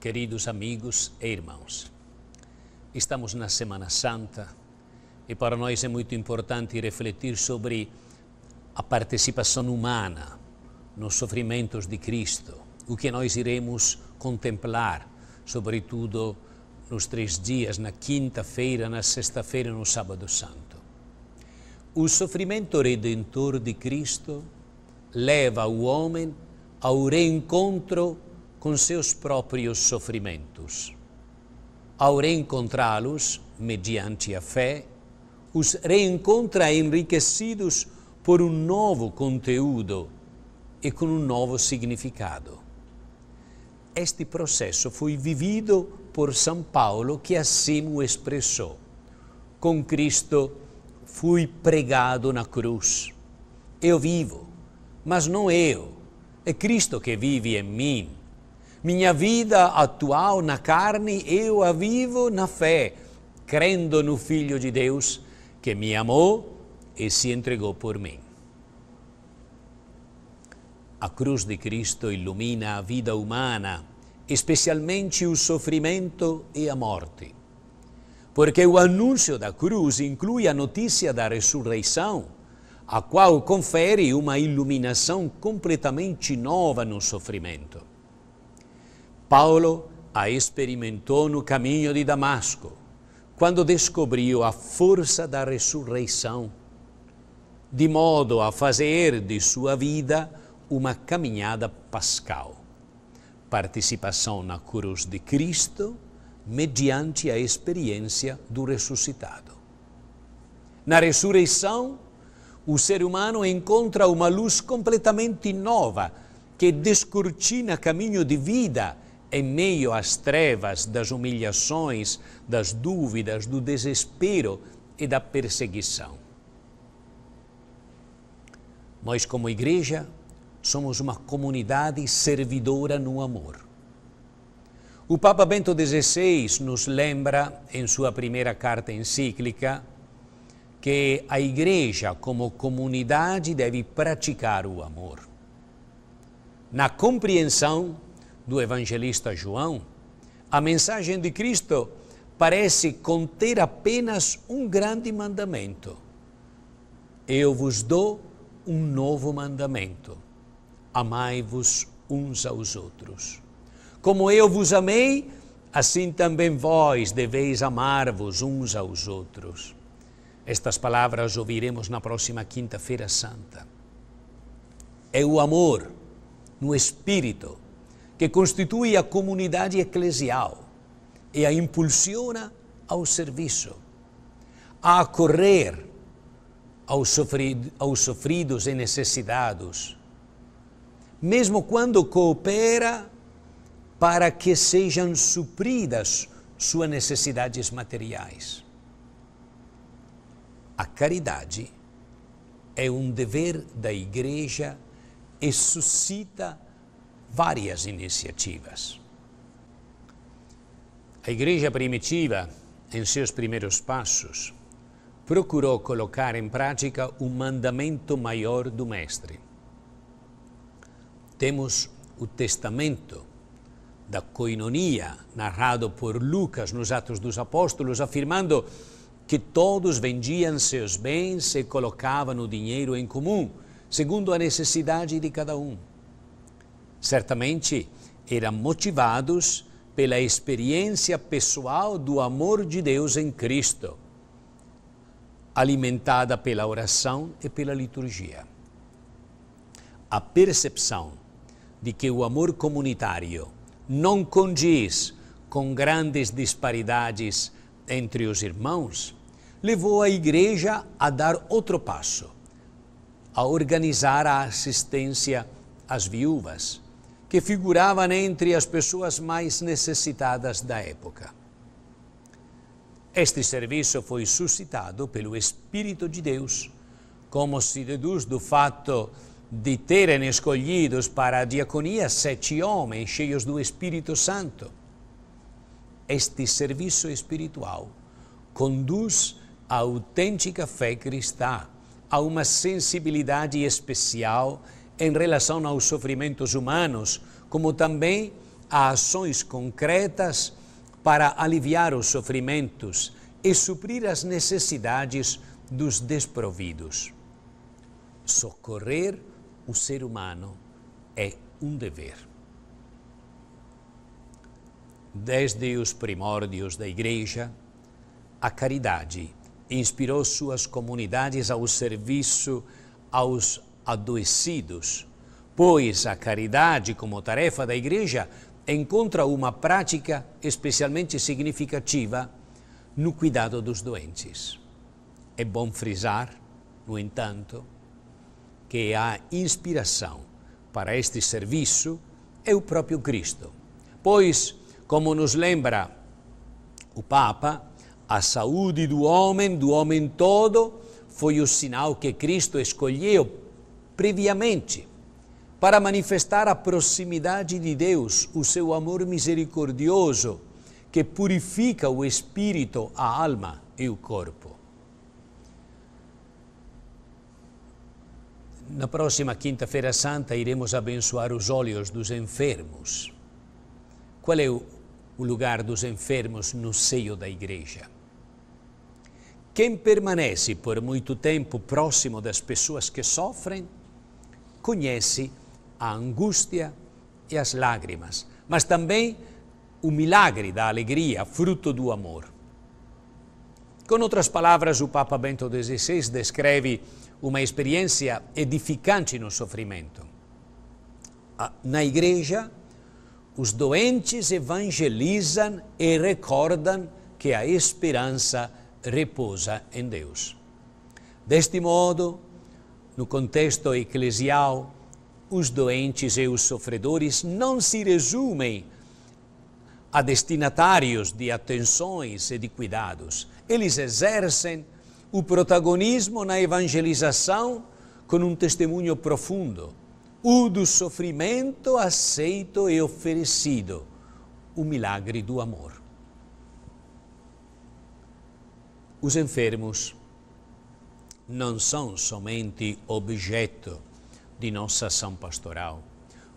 Queridos amigos e irmãos, estamos na Semana Santa e para nós é muito importante refletir sobre a participação humana nos sofrimentos de Cristo, o que nós iremos contemplar, sobretudo nos três dias, na quinta-feira, na sexta-feira e no sábado santo. O sofrimento redentor de Cristo leva o homem ao reencontro com seus próprios sofrimentos. Ao reencontrá-los, mediante a fé, os reencontra enriquecidos por um novo conteúdo e com um novo significado. Este processo foi vivido por São Paulo, que assim o expressou. Com Cristo fui pregado na cruz. Eu vivo, mas não eu. É Cristo que vive em mim. Minha vida atual na carne, eu a vivo na fé, crendo no Filho de Deus que me amou e se entregou por mim. A cruz de Cristo ilumina a vida humana, especialmente o sofrimento e a morte. Porque o anúncio da cruz inclui a notícia da ressurreição, a qual confere uma iluminação completamente nova no sofrimento. Paulo a experimentou no caminho de Damasco, quando descobriu a força da ressurreição, de modo a fazer de sua vida uma caminhada pascal. Participação na cruz de Cristo mediante a experiência do ressuscitado. Na ressurreição, o ser humano encontra uma luz completamente nova que descortina caminho de vida em meio às trevas, das humilhações, das dúvidas, do desespero e da perseguição. Nós, como igreja, somos uma comunidade servidora no amor. O Papa Bento XVI nos lembra, em sua primeira carta encíclica, que a igreja, como comunidade, deve praticar o amor. Na compreensão do evangelista João, a mensagem de Cristo parece conter apenas um grande mandamento. Eu vos dou um novo mandamento: amai-vos uns aos outros. Como eu vos amei, assim também vós deveis amar-vos uns aos outros. Estas palavras ouviremos na próxima Quinta-feira Santa. É o amor no espírito que constitui a comunidade eclesial e a impulsiona ao serviço, a acorrer aos, sofrido, aos sofridos e necessitados, mesmo quando coopera para que sejam supridas suas necessidades materiais. A caridade é um dever da Igreja e suscita várias iniciativas. A igreja primitiva, em seus primeiros passos, procurou colocar em prática o um mandamento maior do Mestre. Temos o testamento da coinonia, narrado por Lucas nos Atos dos Apóstolos, afirmando que todos vendiam seus bens e colocavam o dinheiro em comum, segundo a necessidade de cada um. Certamente eram motivados pela experiência pessoal do amor de Deus em Cristo, alimentada pela oração e pela liturgia. A percepção de que o amor comunitário não condiz com grandes disparidades entre os irmãos, levou a Igreja a dar outro passo, a organizar a assistência às viúvas, que figuravam entre as pessoas mais necessitadas da época. Este serviço foi suscitado pelo Espírito de Deus, como se deduz do fato de terem escolhidos para a diaconia sete homens cheios do Espírito Santo. Este serviço espiritual conduz à autêntica fé cristã, a uma sensibilidade especial em relação aos sofrimentos humanos, como também a ações concretas para aliviar os sofrimentos e suprir as necessidades dos desprovidos. Socorrer o ser humano é um dever. Desde os primórdios da Igreja, a caridade inspirou suas comunidades ao serviço aos adoecidos, pois a caridade, como tarefa da Igreja, encontra uma prática especialmente significativa no cuidado dos doentes. É bom frisar, no entanto, que a inspiração para este serviço é o próprio Cristo, pois, como nos lembra o Papa, a saúde do homem, do homem todo, foi o sinal que Cristo escolheu previamente para manifestar a proximidade de Deus, o seu amor misericordioso, que purifica o espírito, a alma e o corpo. Na próxima Quinta-feira Santa iremos abençoar os olhos dos enfermos. Qual é o, o lugar dos enfermos no seio da Igreja? Quem permanece por muito tempo próximo das pessoas que sofrem, conhece a angústia e as lágrimas, mas também o milagre da alegria, fruto do amor. Com outras palavras, o Papa Bento XVI descreve uma experiência edificante no sofrimento. Na igreja, os doentes evangelizam e recordam que a esperança repousa em Deus. Deste modo, no contexto eclesial, os doentes e os sofredores não se resumem a destinatários de atenções e de cuidados. Eles exercem o protagonismo na evangelização com um testemunho profundo, o do sofrimento aceito e oferecido, o milagre do amor. Os enfermos não são somente objeto de nossa ação pastoral.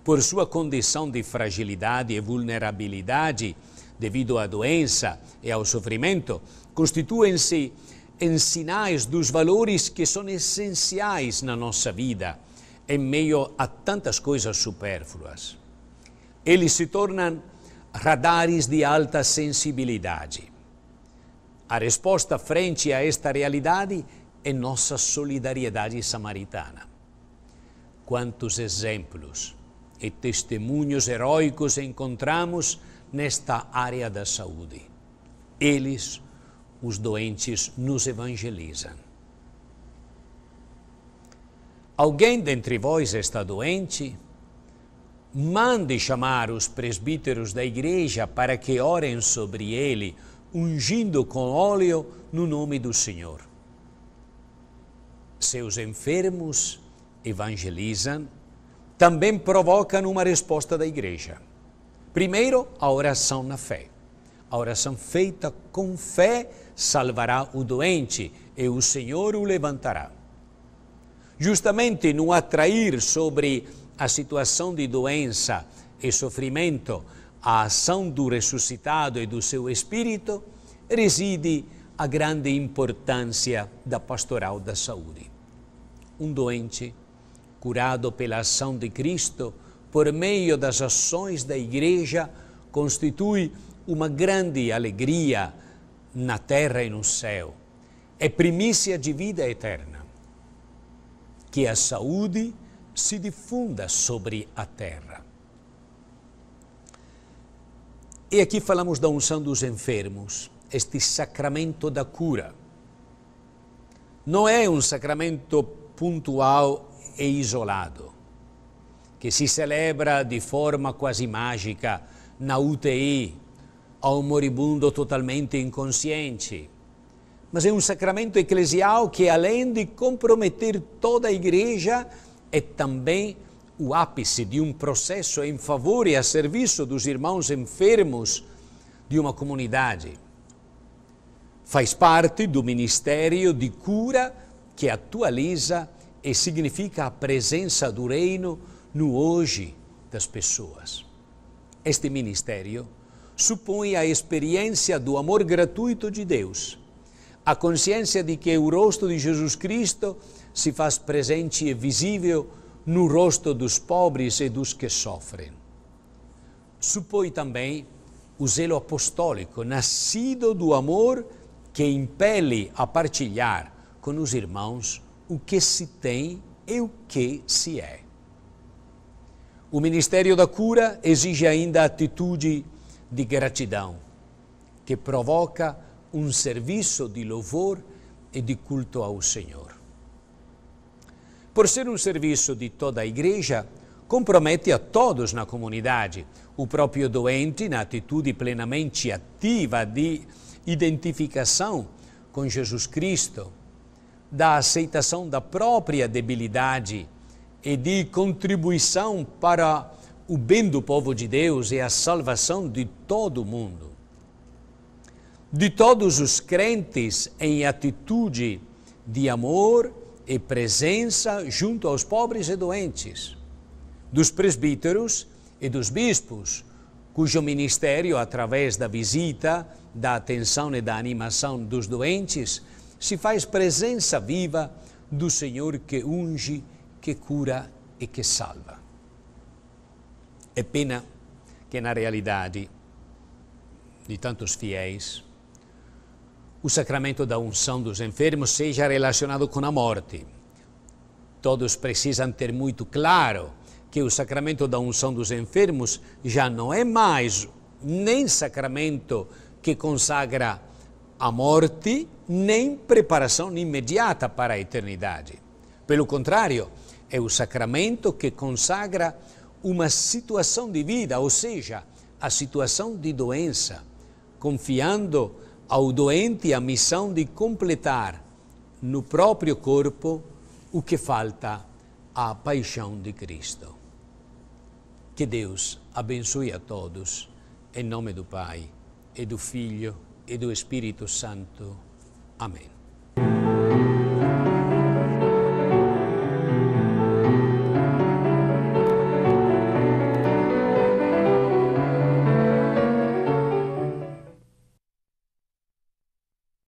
Por sua condição de fragilidade e vulnerabilidade devido à doença e ao sofrimento, constituem-se em sinais dos valores que são essenciais na nossa vida, em meio a tantas coisas supérfluas. Eles se tornam radares de alta sensibilidade. A resposta frente a esta realidade e nossa solidariedade samaritana. Quantos exemplos e testemunhos heróicos encontramos nesta área da saúde. Eles, os doentes, nos evangelizam. Alguém dentre vós está doente? Mande chamar os presbíteros da igreja para que orem sobre ele, ungindo com óleo no nome do Senhor. Seus enfermos evangelizam, também provocam uma resposta da igreja. Primeiro, a oração na fé. A oração feita com fé salvará o doente e o Senhor o levantará. Justamente no atrair sobre a situação de doença e sofrimento a ação do ressuscitado e do seu espírito, reside a grande importância da pastoral da saúde um doente, curado pela ação de Cristo, por meio das ações da Igreja, constitui uma grande alegria na terra e no céu. É primícia de vida eterna. Que a saúde se difunda sobre a terra. E aqui falamos da unção dos enfermos, este sacramento da cura. Não é um sacramento pontual e isolado, que se celebra de forma quase mágica na UTI a um moribundo totalmente inconsciente. Mas é um sacramento eclesial que, além de comprometer toda a Igreja, é também o ápice de um processo em favor e a serviço dos irmãos enfermos de uma comunidade. Faz parte do ministério de cura que atualiza e significa a presença do Reino no hoje das pessoas. Este ministério supõe a experiência do amor gratuito de Deus, a consciência de que o rosto de Jesus Cristo se faz presente e visível no rosto dos pobres e dos que sofrem. Supõe também o zelo apostólico, nascido do amor que impele a partilhar com os irmãos o que se tem e o que se é. O ministério da cura exige ainda atitude de gratidão, que provoca um serviço de louvor e de culto ao Senhor. Por ser um serviço de toda a igreja, compromete a todos na comunidade, o próprio doente na atitude plenamente ativa de identificação com Jesus Cristo da aceitação da própria debilidade e de contribuição para o bem do povo de Deus e a salvação de todo o mundo. De todos os crentes em atitude de amor e presença junto aos pobres e doentes, dos presbíteros e dos bispos, cujo ministério, através da visita, da atenção e da animação dos doentes, se faz presença viva do Senhor que unge, que cura e que salva. É pena que na realidade de tantos fiéis, o sacramento da unção dos enfermos seja relacionado com a morte. Todos precisam ter muito claro que o sacramento da unção dos enfermos já não é mais nem sacramento que consagra a morte nem preparação imediata para a eternidade. Pelo contrário, é o sacramento que consagra uma situação de vida, ou seja, a situação de doença, confiando ao doente a missão de completar no próprio corpo o que falta à paixão de Cristo. Que Deus abençoe a todos, em nome do Pai e do Filho e dello Spirito Santo. Amen.